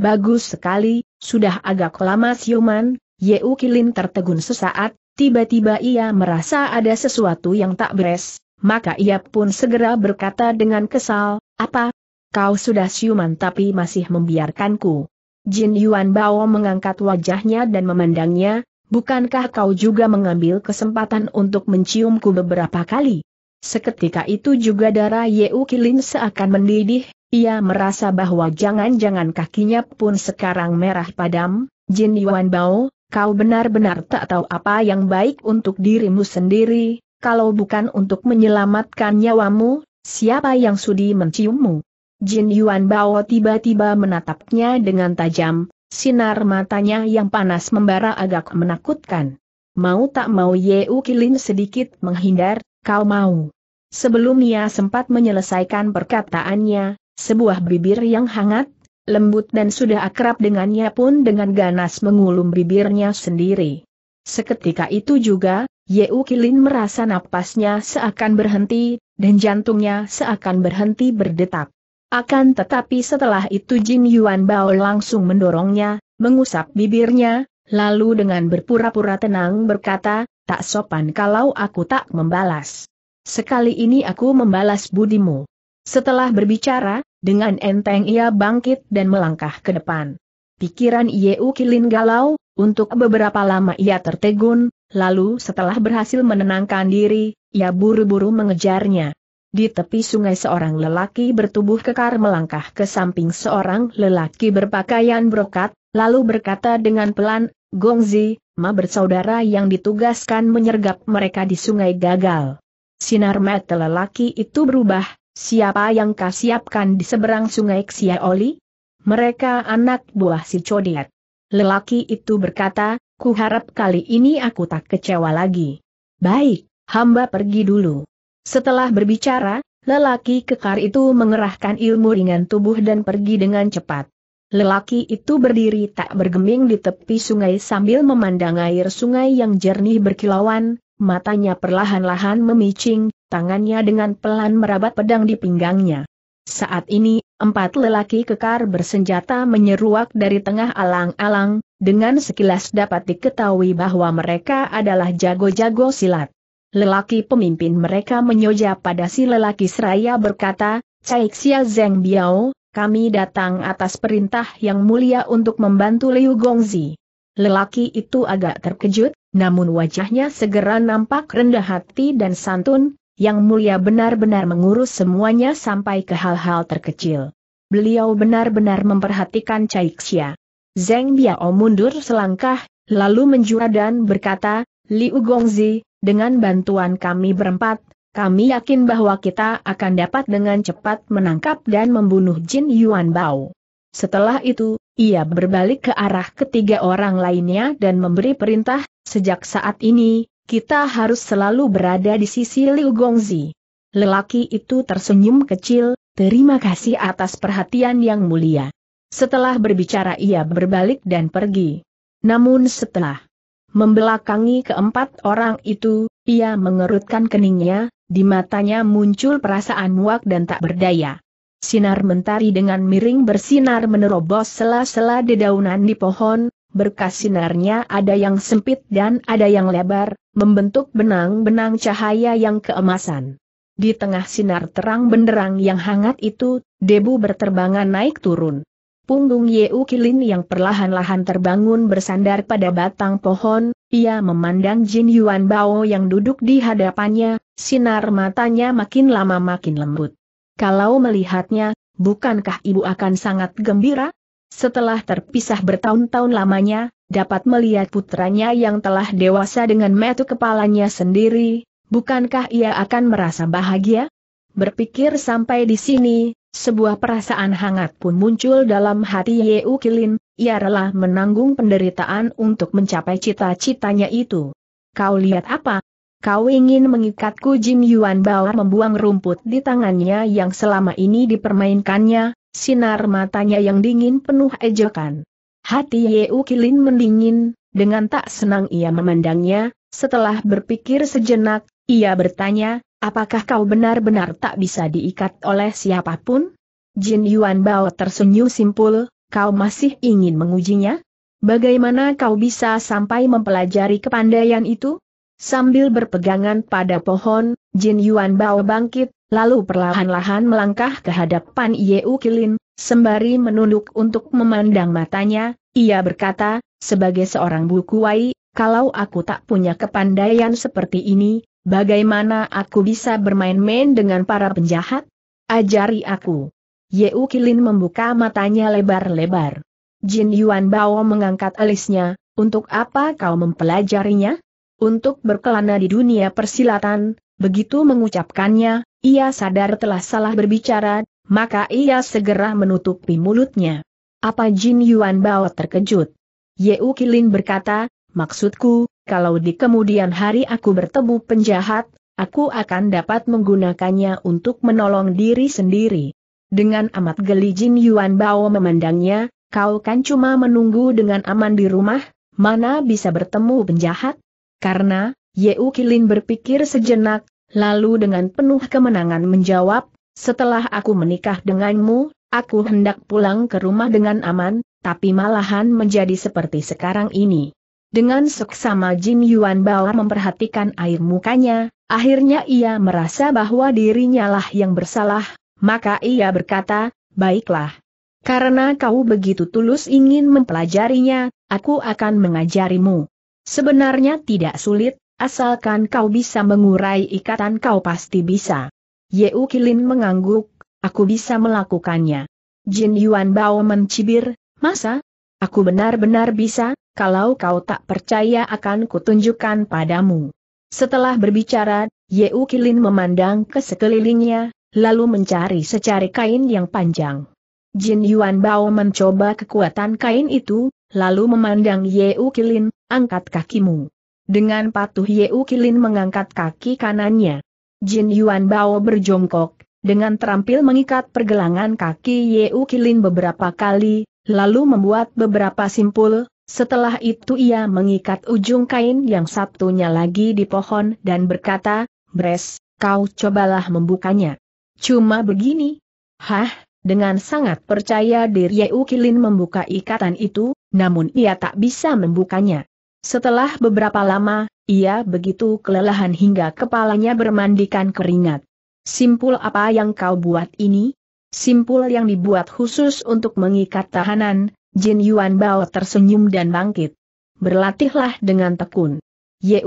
Bagus sekali, sudah agak lama siuman, Yeu Kilin tertegun sesaat, tiba-tiba ia merasa ada sesuatu yang tak beres, maka ia pun segera berkata dengan kesal, apa? Kau sudah siuman tapi masih membiarkanku. Jin Yuan Bao mengangkat wajahnya dan memandangnya, bukankah kau juga mengambil kesempatan untuk menciumku beberapa kali? Seketika itu juga darah Yeu Kilin seakan mendidih, ia merasa bahwa jangan-jangan kakinya pun sekarang merah padam, Jin Yuan Bao, kau benar-benar tak tahu apa yang baik untuk dirimu sendiri, kalau bukan untuk menyelamatkan nyawamu, siapa yang sudi menciummu? Jin Yuan Bao tiba-tiba menatapnya dengan tajam, sinar matanya yang panas membara agak menakutkan. Mau tak mau Yeu Kilin sedikit menghindar, Kau mau? Sebelum ia sempat menyelesaikan perkataannya, sebuah bibir yang hangat, lembut dan sudah akrab dengannya pun dengan ganas mengulum bibirnya sendiri. Seketika itu juga, Yeu Kilin merasa napasnya seakan berhenti, dan jantungnya seakan berhenti berdetak. Akan tetapi setelah itu Jin Yuan Bao langsung mendorongnya, mengusap bibirnya, lalu dengan berpura-pura tenang berkata, tak sopan kalau aku tak membalas. Sekali ini aku membalas budimu. Setelah berbicara, dengan enteng ia bangkit dan melangkah ke depan. Pikiran Yeu Kilin galau, untuk beberapa lama ia tertegun, lalu setelah berhasil menenangkan diri, ia buru-buru mengejarnya. Di tepi sungai seorang lelaki bertubuh kekar melangkah ke samping seorang lelaki berpakaian brokat, lalu berkata dengan pelan, Gongzi, bersaudara yang ditugaskan menyergap mereka di sungai gagal. Sinar mata lelaki itu berubah, siapa yang kau siapkan di seberang sungai Xiaoli? Mereka anak buah si Codiat. Lelaki itu berkata, ku harap kali ini aku tak kecewa lagi. Baik, hamba pergi dulu. Setelah berbicara, lelaki kekar itu mengerahkan ilmu ringan tubuh dan pergi dengan cepat. Lelaki itu berdiri tak bergeming di tepi sungai sambil memandang air sungai yang jernih berkilauan, matanya perlahan-lahan memicing, tangannya dengan pelan merabat pedang di pinggangnya. Saat ini, empat lelaki kekar bersenjata menyeruak dari tengah alang-alang, dengan sekilas dapat diketahui bahwa mereka adalah jago-jago silat. Lelaki pemimpin mereka menyoja pada si lelaki seraya berkata, Caixia Zeng Biao, kami datang atas perintah yang mulia untuk membantu Liu Gongzi. Lelaki itu agak terkejut, namun wajahnya segera nampak rendah hati dan santun, yang mulia benar-benar mengurus semuanya sampai ke hal-hal terkecil. Beliau benar-benar memperhatikan Cai Xia. Zeng Biao mundur selangkah, lalu menjura dan berkata, Liu Gongzi, dengan bantuan kami berempat, kami yakin bahwa kita akan dapat dengan cepat menangkap dan membunuh Jin Yuan Bao. Setelah itu, ia berbalik ke arah ketiga orang lainnya dan memberi perintah, sejak saat ini, kita harus selalu berada di sisi Liu Gongzi. Lelaki itu tersenyum kecil, terima kasih atas perhatian yang mulia. Setelah berbicara ia berbalik dan pergi. Namun setelah membelakangi keempat orang itu, ia mengerutkan keningnya, di matanya muncul perasaan muak dan tak berdaya. Sinar mentari dengan miring bersinar menerobos sela-sela dedaunan di pohon, berkas sinarnya ada yang sempit dan ada yang lebar, membentuk benang-benang cahaya yang keemasan. Di tengah sinar terang benderang yang hangat itu, debu berterbangan naik turun. Punggung Yeu Kilin yang perlahan-lahan terbangun bersandar pada batang pohon, ia memandang Jin Yuan Bao yang duduk di hadapannya, sinar matanya makin lama makin lembut. Kalau melihatnya, bukankah ibu akan sangat gembira? Setelah terpisah bertahun-tahun lamanya, dapat melihat putranya yang telah dewasa dengan metu kepalanya sendiri, bukankah ia akan merasa bahagia? Berpikir sampai di sini, sebuah perasaan hangat pun muncul dalam hati Ye Ukilin, ia rela menanggung penderitaan untuk mencapai cita-citanya itu. Kau lihat apa? Kau ingin mengikatku Jin Yuan Bao membuang rumput di tangannya yang selama ini dipermainkannya, sinar matanya yang dingin penuh ejekan. Hati Ye Ukilin mendingin, dengan tak senang ia memandangnya, setelah berpikir sejenak, ia bertanya, Apakah kau benar-benar tak bisa diikat oleh siapapun? Jin Yuan Bao tersenyum simpul, kau masih ingin mengujinya? Bagaimana kau bisa sampai mempelajari kepandaian itu? Sambil berpegangan pada pohon, Jin Yuan Bao bangkit, lalu perlahan-lahan melangkah ke hadapan U Kilin, sembari menunduk untuk memandang matanya, ia berkata, sebagai seorang bukuai, kalau aku tak punya kepandaian seperti ini, Bagaimana aku bisa bermain-main dengan para penjahat? Ajari aku. Yeukilin Ukilin membuka matanya lebar-lebar. Jin Yuan Bao mengangkat alisnya, untuk apa kau mempelajarinya? Untuk berkelana di dunia persilatan, begitu mengucapkannya, ia sadar telah salah berbicara, maka ia segera menutupi mulutnya. Apa Jin Yuan Bao terkejut? Yeukilin Ukilin berkata, maksudku, kalau di kemudian hari aku bertemu penjahat, aku akan dapat menggunakannya untuk menolong diri sendiri. Dengan amat geli Jin Yuan Bao memandangnya, kau kan cuma menunggu dengan aman di rumah, mana bisa bertemu penjahat? Karena, Yeu Kilin berpikir sejenak, lalu dengan penuh kemenangan menjawab, setelah aku menikah denganmu, aku hendak pulang ke rumah dengan aman, tapi malahan menjadi seperti sekarang ini. Dengan seksama Jin Yuan Bao memperhatikan air mukanya, akhirnya ia merasa bahwa dirinya lah yang bersalah, maka ia berkata, baiklah. Karena kau begitu tulus ingin mempelajarinya, aku akan mengajarimu. Sebenarnya tidak sulit, asalkan kau bisa mengurai ikatan kau pasti bisa. Ye Kilin mengangguk, aku bisa melakukannya. Jin Yuan Bao mencibir, masa? Aku benar-benar bisa? kalau kau tak percaya akan kutunjukkan padamu. Setelah berbicara, Yeu Kilin memandang ke sekelilingnya, lalu mencari secari kain yang panjang. Jin Yuan Bao mencoba kekuatan kain itu, lalu memandang Yeu Kilin, angkat kakimu. Dengan patuh Yeu Kilin mengangkat kaki kanannya. Jin Yuan Bao berjongkok, dengan terampil mengikat pergelangan kaki Yeu Kilin beberapa kali, lalu membuat beberapa simpul, setelah itu ia mengikat ujung kain yang satunya lagi di pohon dan berkata, Bres, kau cobalah membukanya. Cuma begini. Hah, dengan sangat percaya diri Yeu Kilin membuka ikatan itu, namun ia tak bisa membukanya. Setelah beberapa lama, ia begitu kelelahan hingga kepalanya bermandikan keringat. Simpul apa yang kau buat ini? Simpul yang dibuat khusus untuk mengikat tahanan, Jin Yuan Bao tersenyum dan bangkit. Berlatihlah dengan tekun.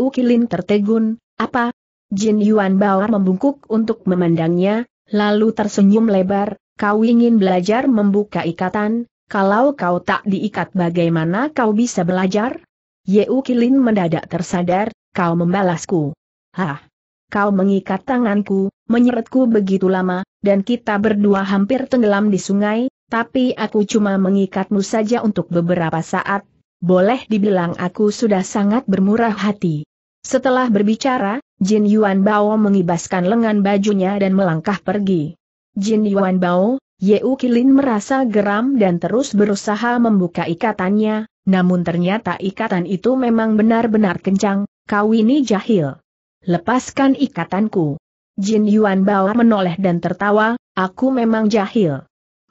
U Kilin tertegun, apa? Jin Yuan Bao membungkuk untuk memandangnya, lalu tersenyum lebar, kau ingin belajar membuka ikatan, kalau kau tak diikat bagaimana kau bisa belajar? U Kilin mendadak tersadar, kau membalasku. Hah! Kau mengikat tanganku, menyeretku begitu lama, dan kita berdua hampir tenggelam di sungai, tapi aku cuma mengikatmu saja untuk beberapa saat, boleh dibilang aku sudah sangat bermurah hati. Setelah berbicara, Jin Yuan Bao mengibaskan lengan bajunya dan melangkah pergi. Jin Yuan Bao, Yeu Kilin merasa geram dan terus berusaha membuka ikatannya, namun ternyata ikatan itu memang benar-benar kencang, kau ini jahil. Lepaskan ikatanku. Jin Yuan Bao menoleh dan tertawa, aku memang jahil.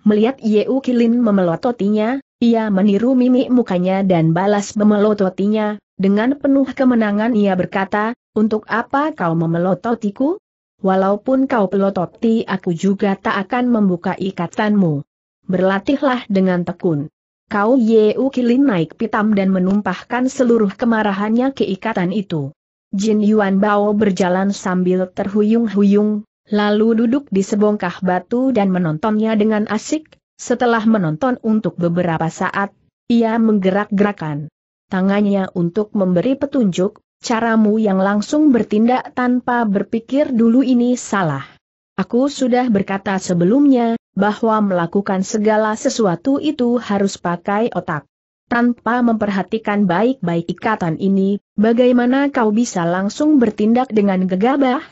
Melihat Yeu Kilin memelototinya, ia meniru mimik mukanya dan balas memelototinya, dengan penuh kemenangan ia berkata, untuk apa kau memelototiku? Walaupun kau pelototi aku juga tak akan membuka ikatanmu. Berlatihlah dengan tekun. Kau Yeu Kilin naik pitam dan menumpahkan seluruh kemarahannya ke ikatan itu. Jin Yuan Bao berjalan sambil terhuyung-huyung, lalu duduk di sebongkah batu dan menontonnya dengan asik, setelah menonton untuk beberapa saat, ia menggerak-gerakan tangannya untuk memberi petunjuk, caramu yang langsung bertindak tanpa berpikir dulu ini salah. Aku sudah berkata sebelumnya, bahwa melakukan segala sesuatu itu harus pakai otak. Tanpa memperhatikan baik-baik ikatan ini, bagaimana kau bisa langsung bertindak dengan gegabah?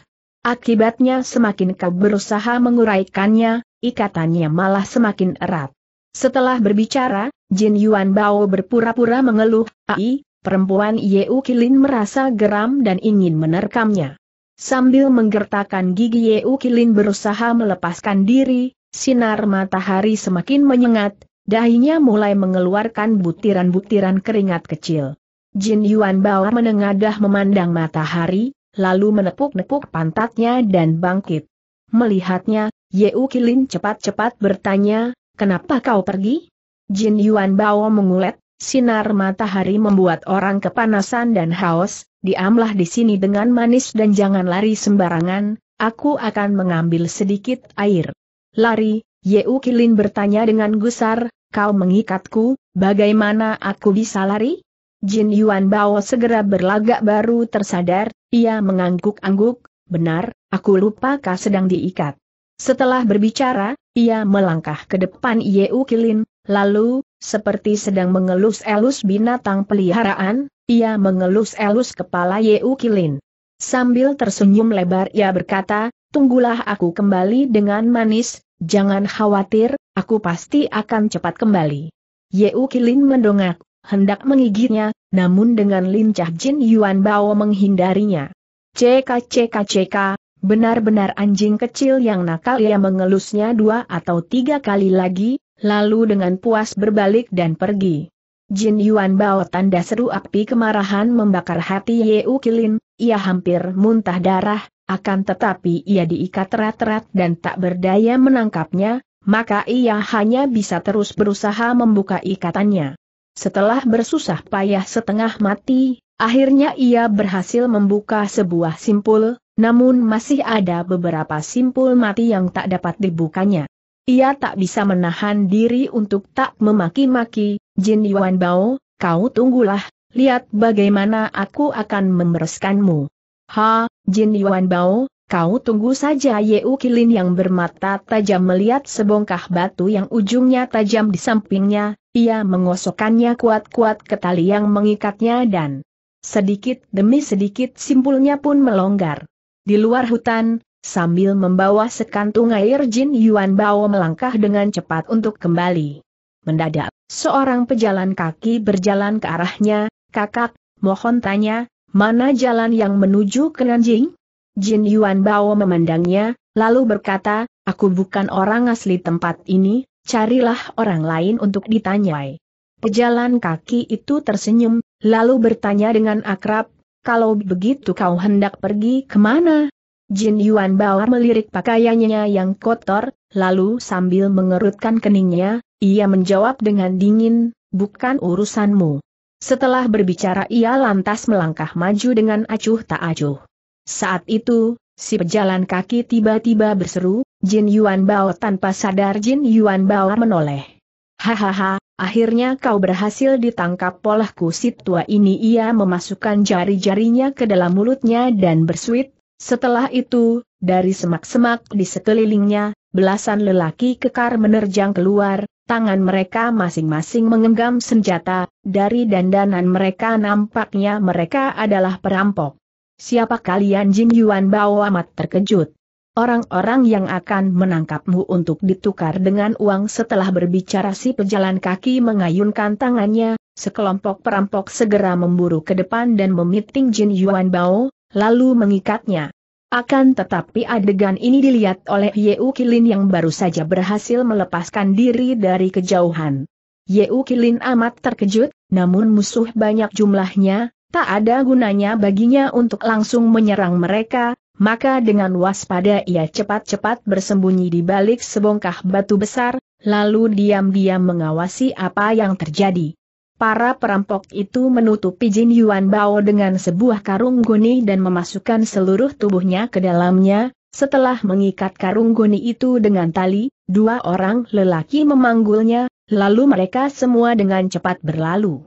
Akibatnya semakin kau berusaha menguraikannya, ikatannya malah semakin erat. Setelah berbicara, Jin Yuan Bao berpura-pura mengeluh, Ai, perempuan Yeu Kilin merasa geram dan ingin menerkamnya. Sambil menggertakkan gigi Yeu Kilin berusaha melepaskan diri, sinar matahari semakin menyengat, dahinya mulai mengeluarkan butiran-butiran keringat kecil. Jin Yuan Bao menengadah memandang matahari, lalu menepuk-nepuk pantatnya dan bangkit. Melihatnya, Yeu Kilin cepat-cepat bertanya, kenapa kau pergi? Jin Yuan Bao mengulet, sinar matahari membuat orang kepanasan dan haus, diamlah di sini dengan manis dan jangan lari sembarangan, aku akan mengambil sedikit air. Lari, Yeu Kilin bertanya dengan gusar, kau mengikatku, bagaimana aku bisa lari? Jin Yuan Bao segera berlagak baru tersadar, ia mengangguk-angguk, benar, aku lupa lupakah sedang diikat. Setelah berbicara, ia melangkah ke depan Yeu Kilin, lalu, seperti sedang mengelus-elus binatang peliharaan, ia mengelus-elus kepala Yeu Kilin. Sambil tersenyum lebar ia berkata, tunggulah aku kembali dengan manis, jangan khawatir, aku pasti akan cepat kembali. Yeu Kilin mendongak, hendak menggigitnya, namun dengan lincah Jin Yuan Bao menghindarinya. Ceka ceka ceka, benar-benar anjing kecil yang nakal ia mengelusnya dua atau tiga kali lagi, lalu dengan puas berbalik dan pergi. Jin Yuan Bao tanda seru api kemarahan membakar hati U Kilin, ia hampir muntah darah, akan tetapi ia diikat rat-rat dan tak berdaya menangkapnya, maka ia hanya bisa terus berusaha membuka ikatannya. Setelah bersusah payah setengah mati, akhirnya ia berhasil membuka sebuah simpul, namun masih ada beberapa simpul mati yang tak dapat dibukanya. Ia tak bisa menahan diri untuk tak memaki-maki, Jin Yuan Bao, kau tunggulah, lihat bagaimana aku akan membereskanmu. Ha, Jin Yuan Bao, Kau tunggu saja Ye Kilin yang bermata tajam melihat sebongkah batu yang ujungnya tajam di sampingnya, ia mengosokkannya kuat-kuat ke tali yang mengikatnya dan sedikit demi sedikit simpulnya pun melonggar. Di luar hutan, sambil membawa sekantung air Jin Yuan Bao melangkah dengan cepat untuk kembali. Mendadak, seorang pejalan kaki berjalan ke arahnya, kakak, mohon tanya, mana jalan yang menuju ke Nanjing? Jin Yuan Bao memandangnya, lalu berkata, aku bukan orang asli tempat ini, carilah orang lain untuk ditanyai. Pejalan kaki itu tersenyum, lalu bertanya dengan akrab, kalau begitu kau hendak pergi kemana? Jin Yuan Bao melirik pakaiannya yang kotor, lalu sambil mengerutkan keningnya, ia menjawab dengan dingin, bukan urusanmu. Setelah berbicara ia lantas melangkah maju dengan acuh tak acuh. Saat itu, si pejalan kaki tiba-tiba berseru, Jin Yuan Bao tanpa sadar Jin Yuan Bao menoleh. Hahaha, akhirnya kau berhasil ditangkap polahku si tua ini ia memasukkan jari-jarinya ke dalam mulutnya dan bersuit, setelah itu, dari semak-semak di sekelilingnya, belasan lelaki kekar menerjang keluar, tangan mereka masing-masing mengenggam senjata, dari dandanan mereka nampaknya mereka adalah perampok. Siapa kalian Jin Yuan Bao amat terkejut. Orang-orang yang akan menangkapmu untuk ditukar dengan uang setelah berbicara si pejalan kaki mengayunkan tangannya, sekelompok perampok segera memburu ke depan dan memiting Jin Yuan Bao, lalu mengikatnya. Akan tetapi adegan ini dilihat oleh Yeu Kilin yang baru saja berhasil melepaskan diri dari kejauhan. Yeu Kilin amat terkejut, namun musuh banyak jumlahnya, tak ada gunanya baginya untuk langsung menyerang mereka, maka dengan waspada ia cepat-cepat bersembunyi di balik sebongkah batu besar, lalu diam-diam mengawasi apa yang terjadi. Para perampok itu menutupi Jin Yuan Bao dengan sebuah karung goni dan memasukkan seluruh tubuhnya ke dalamnya, setelah mengikat karung goni itu dengan tali, dua orang lelaki memanggulnya, lalu mereka semua dengan cepat berlalu.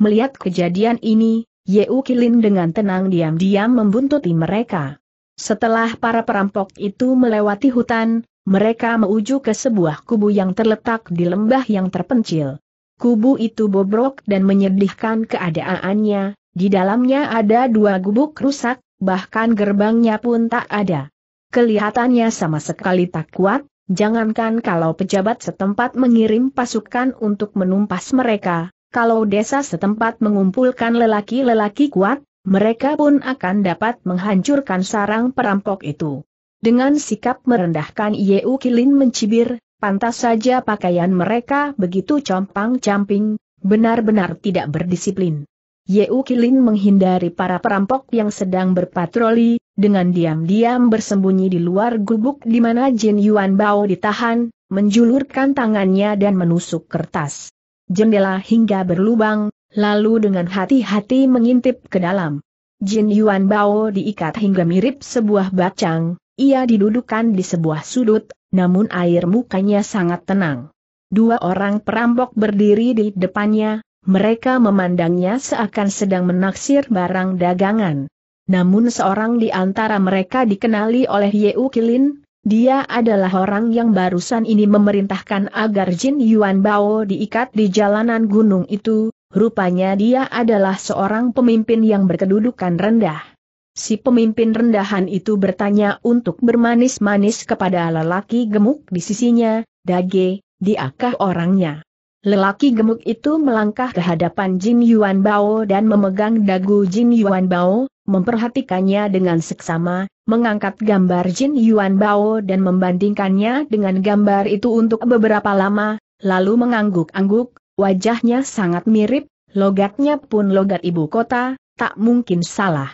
Melihat kejadian ini, Yeu Kilin dengan tenang diam-diam membuntuti mereka. Setelah para perampok itu melewati hutan, mereka menuju ke sebuah kubu yang terletak di lembah yang terpencil. Kubu itu bobrok dan menyedihkan keadaannya, di dalamnya ada dua gubuk rusak, bahkan gerbangnya pun tak ada. Kelihatannya sama sekali tak kuat, jangankan kalau pejabat setempat mengirim pasukan untuk menumpas mereka, kalau desa setempat mengumpulkan lelaki-lelaki kuat, mereka pun akan dapat menghancurkan sarang perampok itu. Dengan sikap merendahkan Yeu Kilin mencibir, pantas saja pakaian mereka begitu compang-camping, benar-benar tidak berdisiplin. Yeu Kilin menghindari para perampok yang sedang berpatroli, dengan diam-diam bersembunyi di luar gubuk di mana Jin Yuan Bao ditahan, menjulurkan tangannya dan menusuk kertas jendela hingga berlubang, lalu dengan hati-hati mengintip ke dalam. Jin Yuan Bao diikat hingga mirip sebuah bacang, ia didudukan di sebuah sudut, namun air mukanya sangat tenang. Dua orang perampok berdiri di depannya, mereka memandangnya seakan sedang menaksir barang dagangan. Namun seorang di antara mereka dikenali oleh Yeu Kilin, dia adalah orang yang barusan ini memerintahkan agar Jin Yuan Bao diikat di jalanan gunung itu, rupanya dia adalah seorang pemimpin yang berkedudukan rendah. Si pemimpin rendahan itu bertanya untuk bermanis-manis kepada lelaki gemuk di sisinya, Dage, diakah orangnya? Lelaki gemuk itu melangkah ke hadapan Jin Yuan Bao dan memegang dagu Jin Yuan Bao, memperhatikannya dengan seksama, mengangkat gambar Jin Yuan Bao dan membandingkannya dengan gambar itu untuk beberapa lama, lalu mengangguk-angguk, wajahnya sangat mirip, logatnya pun logat ibu kota, tak mungkin salah.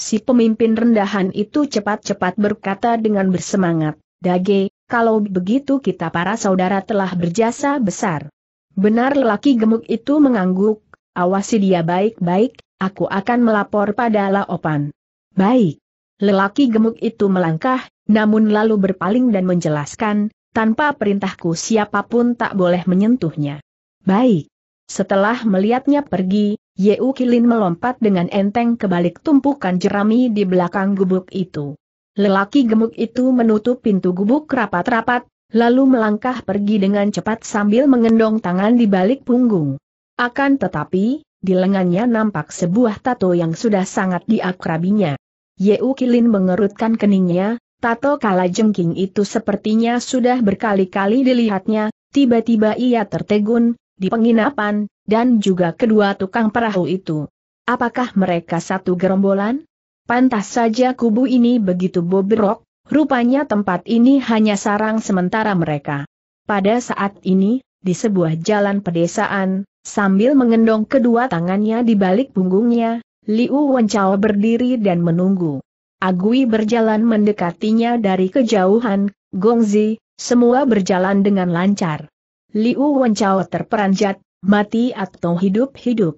Si pemimpin rendahan itu cepat-cepat berkata dengan bersemangat, Dage, kalau begitu kita para saudara telah berjasa besar. Benar lelaki gemuk itu mengangguk, awasi dia baik-baik, aku akan melapor pada Laopan. Baik. Lelaki gemuk itu melangkah, namun lalu berpaling dan menjelaskan, tanpa perintahku siapapun tak boleh menyentuhnya. Baik. Setelah melihatnya pergi, Yeu Kilin melompat dengan enteng ke balik tumpukan jerami di belakang gubuk itu. Lelaki gemuk itu menutup pintu gubuk rapat-rapat, lalu melangkah pergi dengan cepat sambil mengendong tangan di balik punggung. Akan tetapi, di lengannya nampak sebuah tato yang sudah sangat diakrabinya. Yeu Kilin mengerutkan keningnya, tato kala jengking itu sepertinya sudah berkali-kali dilihatnya, tiba-tiba ia tertegun, di penginapan, dan juga kedua tukang perahu itu. Apakah mereka satu gerombolan? Pantas saja kubu ini begitu bobrok, rupanya tempat ini hanya sarang sementara mereka. Pada saat ini, di sebuah jalan pedesaan, sambil mengendong kedua tangannya di balik punggungnya, Liu Wenchao berdiri dan menunggu. Agui berjalan mendekatinya dari kejauhan, Gongzi, semua berjalan dengan lancar. Liu Wenchao terperanjat, mati atau hidup-hidup.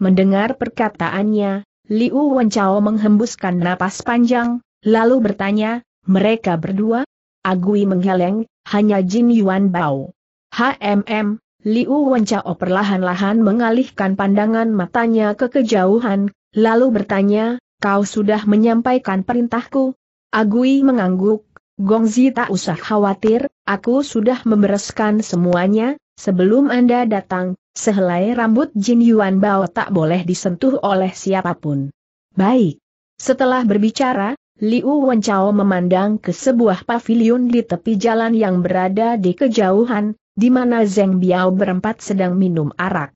Mendengar perkataannya, Liu Wenchao menghembuskan napas panjang, lalu bertanya, mereka berdua? Agui menggeleng, hanya Jin Yuan Bao. HMM, Liu Wenchao perlahan-lahan mengalihkan pandangan matanya ke kejauhan, lalu bertanya, kau sudah menyampaikan perintahku? Agui mengangguk, Gongzi tak usah khawatir, aku sudah membereskan semuanya, sebelum Anda datang, sehelai rambut Jin Yuan Bao tak boleh disentuh oleh siapapun. Baik. Setelah berbicara, Liu Wenchao memandang ke sebuah pavilion di tepi jalan yang berada di kejauhan, di mana Zeng Biao berempat sedang minum arak.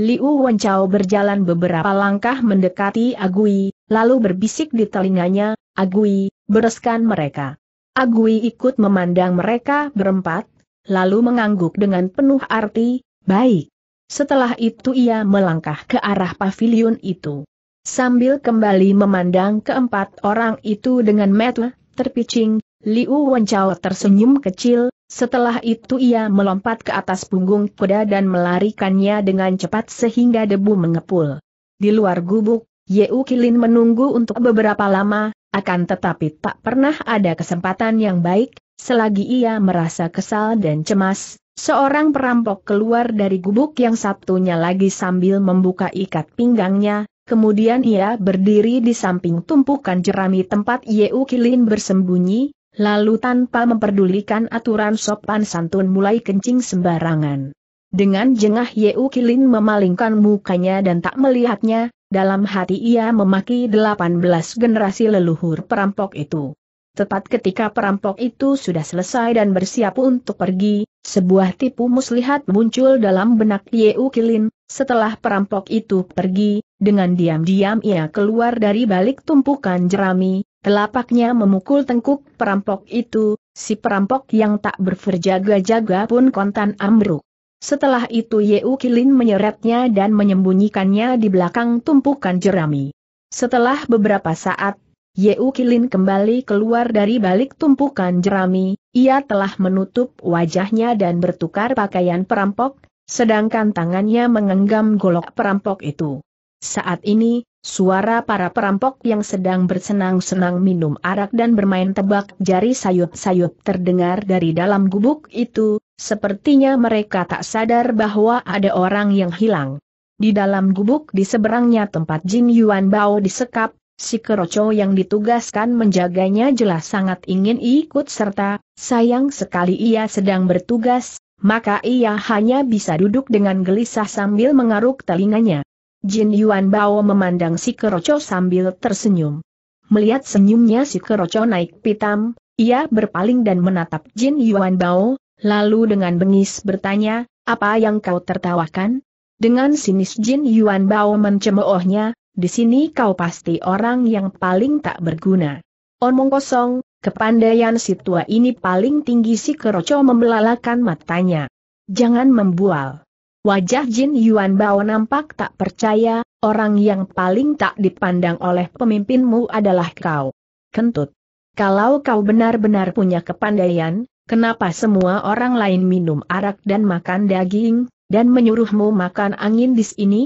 Liu Wenchao berjalan beberapa langkah mendekati Agui, lalu berbisik di telinganya, Agui, bereskan mereka. Agui ikut memandang mereka berempat, lalu mengangguk dengan penuh arti, baik. Setelah itu ia melangkah ke arah pavilion itu. Sambil kembali memandang keempat orang itu dengan metu, terpicing, Liu Wenchao tersenyum kecil, setelah itu ia melompat ke atas punggung kuda dan melarikannya dengan cepat sehingga debu mengepul. Di luar gubuk, Yeu Kilin menunggu untuk beberapa lama, akan tetapi tak pernah ada kesempatan yang baik, selagi ia merasa kesal dan cemas, seorang perampok keluar dari gubuk yang satunya lagi sambil membuka ikat pinggangnya, Kemudian ia berdiri di samping tumpukan jerami tempat Yeu Kilin bersembunyi, Lalu tanpa memperdulikan aturan sopan santun mulai kencing sembarangan. Dengan jengah Yeu Kilin memalingkan mukanya dan tak melihatnya, dalam hati ia memaki 18 generasi leluhur perampok itu. Tepat ketika perampok itu sudah selesai dan bersiap untuk pergi, sebuah tipu muslihat muncul dalam benak Yeu Kilin, setelah perampok itu pergi, dengan diam-diam ia keluar dari balik tumpukan jerami, Telapaknya memukul tengkuk perampok itu, si perampok yang tak berverjaga-jaga pun kontan ambruk. Setelah itu Yeu Kilin menyeretnya dan menyembunyikannya di belakang tumpukan jerami. Setelah beberapa saat, Yeu Kilin kembali keluar dari balik tumpukan jerami, ia telah menutup wajahnya dan bertukar pakaian perampok, sedangkan tangannya mengenggam golok perampok itu. Saat ini, Suara para perampok yang sedang bersenang-senang minum arak dan bermain tebak jari sayut-sayut terdengar dari dalam gubuk itu, sepertinya mereka tak sadar bahwa ada orang yang hilang. Di dalam gubuk di seberangnya tempat Jin Yuan Bao disekap, si keroco yang ditugaskan menjaganya jelas sangat ingin ikut serta, sayang sekali ia sedang bertugas, maka ia hanya bisa duduk dengan gelisah sambil mengaruk telinganya. Jin Yuan Bao memandang si keroco sambil tersenyum. Melihat senyumnya si keroco naik pitam, ia berpaling dan menatap Jin Yuan Bao, lalu dengan bengis bertanya, apa yang kau tertawakan? Dengan sinis Jin Yuan Bao mencemoohnya, di sini kau pasti orang yang paling tak berguna. Omong kosong, kepandaian si tua ini paling tinggi si keroco membelalakan matanya. Jangan membual. Wajah Jin Yuan Bao nampak tak percaya, orang yang paling tak dipandang oleh pemimpinmu adalah kau. Kentut. Kalau kau benar-benar punya kepandaian, kenapa semua orang lain minum arak dan makan daging, dan menyuruhmu makan angin di sini?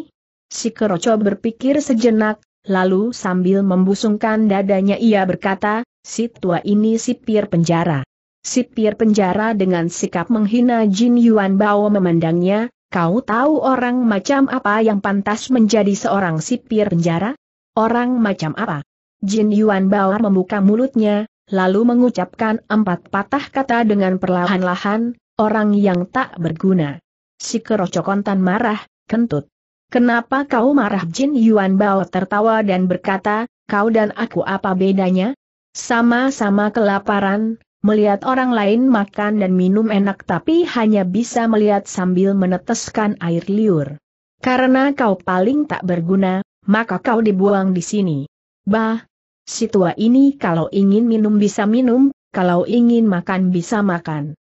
Si Keroco berpikir sejenak, lalu sambil membusungkan dadanya ia berkata, si tua ini sipir penjara. Sipir penjara dengan sikap menghina Jin Yuan Bao memandangnya, Kau tahu orang macam apa yang pantas menjadi seorang sipir penjara? Orang macam apa? Jin Yuan Bao membuka mulutnya, lalu mengucapkan empat patah kata dengan perlahan-lahan, orang yang tak berguna. Si kerocokontan marah, kentut. Kenapa kau marah Jin Yuan Bao tertawa dan berkata, kau dan aku apa bedanya? Sama-sama kelaparan, melihat orang lain makan dan minum enak tapi hanya bisa melihat sambil meneteskan air liur. Karena kau paling tak berguna, maka kau dibuang di sini. Bah, si tua ini kalau ingin minum bisa minum, kalau ingin makan bisa makan.